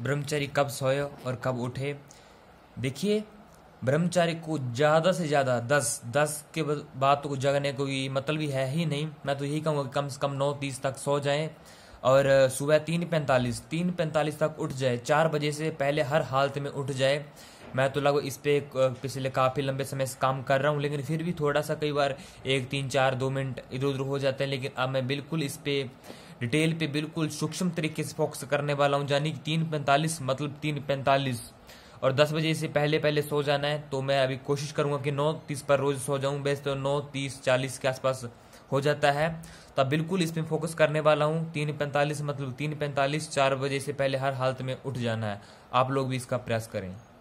ब्रह्मचारी कब सोए और कब उठे देखिए ब्रह्मचारी को ज़्यादा से ज़्यादा दस दस के बाद को जगने कोई मतलब भी है ही नहीं मैं तो यही कहूँगा कम से कम नौ तीस तक सो जाएं और सुबह तीन पैंतालीस तीन पैंतालीस तक उठ जाए चार बजे से पहले हर हालत में उठ जाए मैं तो लगभग इस पर पिछले काफ़ी लंबे समय से काम कर रहा हूँ लेकिन फिर भी थोड़ा सा कई बार एक तीन चार दो मिनट इधर उधर हो जाते हैं लेकिन अब मैं बिल्कुल इस पर डिटेल पे बिल्कुल सूक्ष्म तरीके से फोकस करने वाला हूँ यानी कि तीन पैंतालीस मतलब तीन पैंतालीस और दस बजे से पहले पहले सो जाना है तो मैं अभी कोशिश करूँगा कि नौ तीस पर रोज सो जाऊँ बेस्ट तो नौ तीस चालीस के आसपास हो जाता है तब बिल्कुल इस पर फोकस करने वाला हूँ तीन पैंतालीस मतलब तीन पैंतालीस चार बजे से पहले हर हालत में उठ जाना है आप लोग भी इसका प्रयास करें